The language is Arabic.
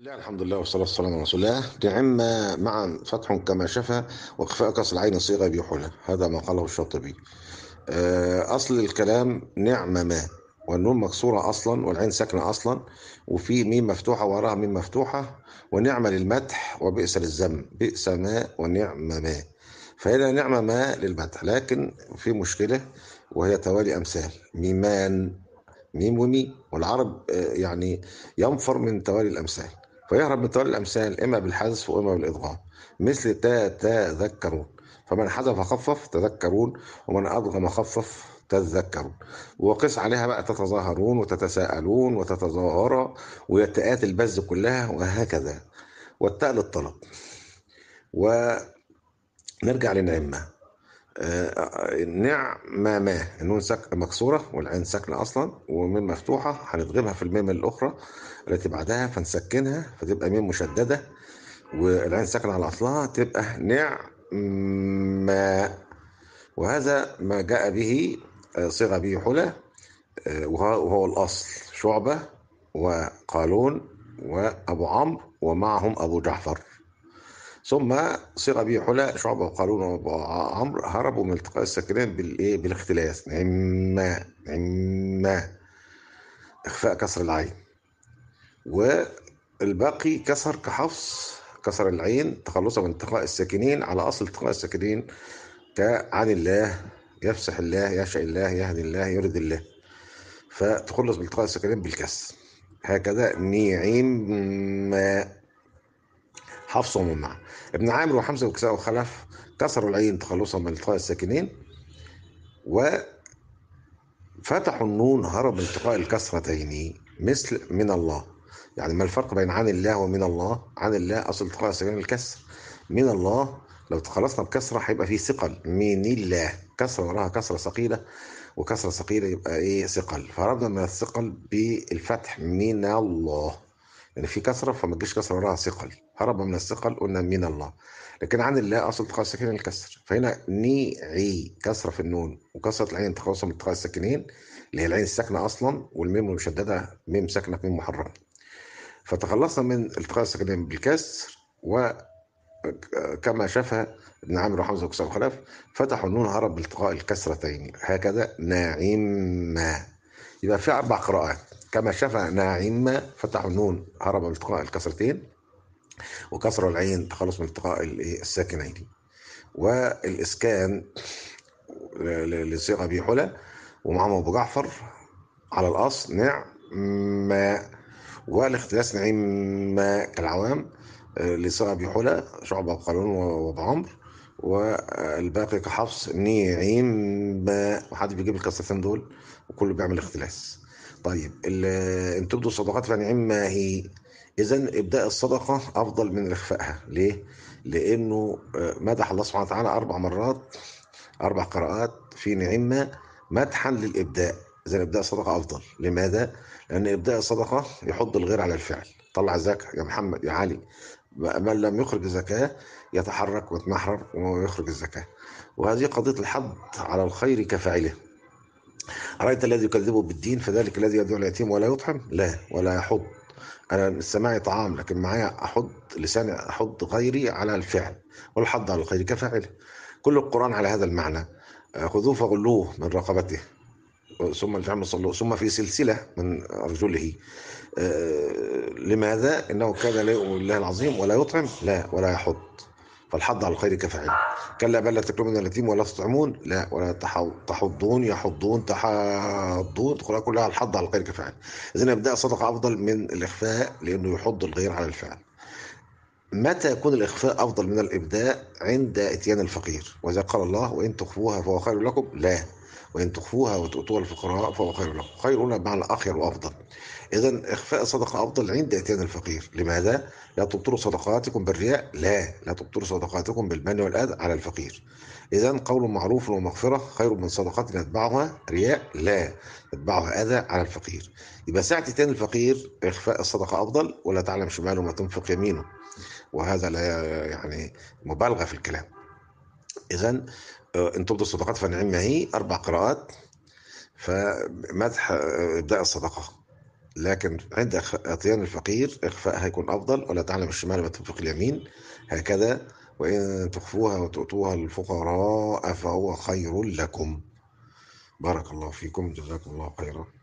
لا الحمد لله والصلاة والسلام على رسول الله تعم معا فتح كما شفى وخفاء كسر العين صيغة بيحولها هذا ما قاله الشاطبي آه، أصل الكلام نعمة ما والنون مكسورة أصلا والعين ساكنة أصلا وفي ميم مفتوحة وراها ميم مفتوحة ونعمة للمدح وبئس للذم بئس ما ونعمة ما فهنا نعمة ما للمدح لكن في مشكلة وهي توالي أمثال ميمان ميم ومي والعرب آه، يعني ينفر من توالي الأمثال فيهرب من طوال الأمثال إما بالحذف وإما بالإضغام مثل تا ذكرون فمن حذف خفف تذكرون ومن أضغم خفف تذكرون وقس عليها بقى تتظاهرون وتتساءلون وتتظاهر ويتآتي البذ كلها وهكذا والتاء للطلب ونرجع للنعمه آه، نعمة ما النون مكسورة والعين ساكنة أصلا وميم مفتوحة هنضربها في الميم الأخرى التي بعدها فنسكنها فتبقى ميم مشددة والعين ساكنة على أصلها تبقى ما وهذا ما جاء به صيغ به حلى وهو الأصل شعبة وقالون وأبو عمرو ومعهم أبو جعفر ثم صيغ به هنا شعبه وقارون وعمر هربوا من التقاء الساكنين بالايه بالاختلاس نعم نعمة اخفاء كسر العين والباقي كسر كحفص كسر العين تخلصا من التقاء الساكنين على اصل التقاء الساكنين كعن الله يفسح الله يشاء الله يهدي الله يرد الله فتخلص بالتقاء الساكنين بالكسر هكذا نعم حفص ومنع ابن عامر وحمزة وكساء وخلف كسروا العين تخلصا من التقاء الساكنين وفتحوا النون هرب من التقاء الكسرتين مثل من الله يعني ما الفرق بين عن الله ومن الله عن الله أصل التقاء الساكنين الكسر من الله لو تخلصنا بكسرة هيبقى في ثقل من الله كسرة وراها كسرة ثقيلة وكسرة ثقيلة يبقى إيه ثقل فهربنا من الثقل بالفتح من الله يعني في كسره فما تجيش كسره وراها ثقل هرب من الثقل قلنا من الله لكن عن الله اصل اتخاذ الساكنين الكسر فهنا ني عي كسره في النون وكسره العين تخلص من اتخاذ الساكنين اللي هي العين الساكنه اصلا والميم المشدده ميم ساكنه في ميم محرره فتخلصنا من التقاء الساكنين بالكسر و كما شفى ابن عامر وحمزه وكسر الخلاف فتحوا النون هرب بالتقاء الكسرتين هكذا ناعم يبقى في اربع قراءات كما شفع ناعمة فتح النون هرب من التقاء الكسرتين وكسر العين تخلص من التقاء إيه، الساكنين والإسكان لصيغة حلى ومعهم أبو جعفر على الأصل نعمة والاختلاس نعمة كالعوام آه، لصيغة حلى شعبة وقالون وأبو عمرو والباقي كحفص نعيم ما حد بيجيب الكسرتين دول وكله بيعمل اختلاس طيب ان تبدوا الصدقات فنعم يعني ما هي اذا ابداء الصدقه افضل من اخفائها ليه لانه آه، مدح الله سبحانه وتعالى اربع مرات اربع قراءات في نعمه مدحا للابداء اذا ابداء الصدقه افضل لماذا لان ابداء الصدقه يحض الغير على الفعل طلع زكاه يا محمد يا علي من لم يخرج الزكاه يتحرك ويتمحرر ويخرج الزكاه وهذه قضيه الحض على الخير كفاعله أرأيت الذي يكذب بالدين فذلك الذي يدعو اليتيم ولا يطعم لا ولا يحض أنا السماعي طعام لكن معايا أحض لساني أحض غيري على الفعل والحض على الخير كفاعله كل القرآن على هذا المعنى آه، خذوه فغلوه من رقبته ثم الفعل صلوه ثم في سلسلة من رجله آه، لماذا إنه كان لا يؤمن بالله العظيم ولا يطعم لا ولا يحض فالحض على الخير كفاعل كلا بل لا تكرمون اليتيم ولا تطعمون لا ولا تحضون يحضون تحضون تقول كلها الحض على الخير كفاعل اذا إبداء الصدقة أفضل من الإخفاء لأنه يحض الغير على الفعل متى يكون الإخفاء أفضل من الإبداء عند إتيان الفقير وإذا قال الله وإن تخفوها فهو خير لكم لا وإن تخفوها وتؤتوها الفقراء فهو خير لكم خير هنا بمعنى أخير وأفضل إذا إخفاء الصدقة أفضل عند إتيان الفقير لماذا؟ لا تبطلوا صدقاتكم بالرياء لا لا تبطلوا صدقاتكم بالمن والأذى على الفقير إذا قول معروف ومغفرة خير من صدقة يتبعها رياء لا يتبعها أذى على الفقير يبقى ساعة إتيان الفقير إخفاء الصدقة أفضل ولا تعلم شماله ما تنفق يمينه وهذا لا يعني مبالغة في الكلام اذا آه، ان تبدو الصدقات فنعم هي اربع قراءات فمدح آه، ابداء الصدقه لكن عند اتيان الفقير اخفاء هيكون افضل ولا تعلم الشمال ما تنفق اليمين هكذا وان تخفوها وتؤتوها للفقراء فهو خير لكم بارك الله فيكم جزاكم الله خيرا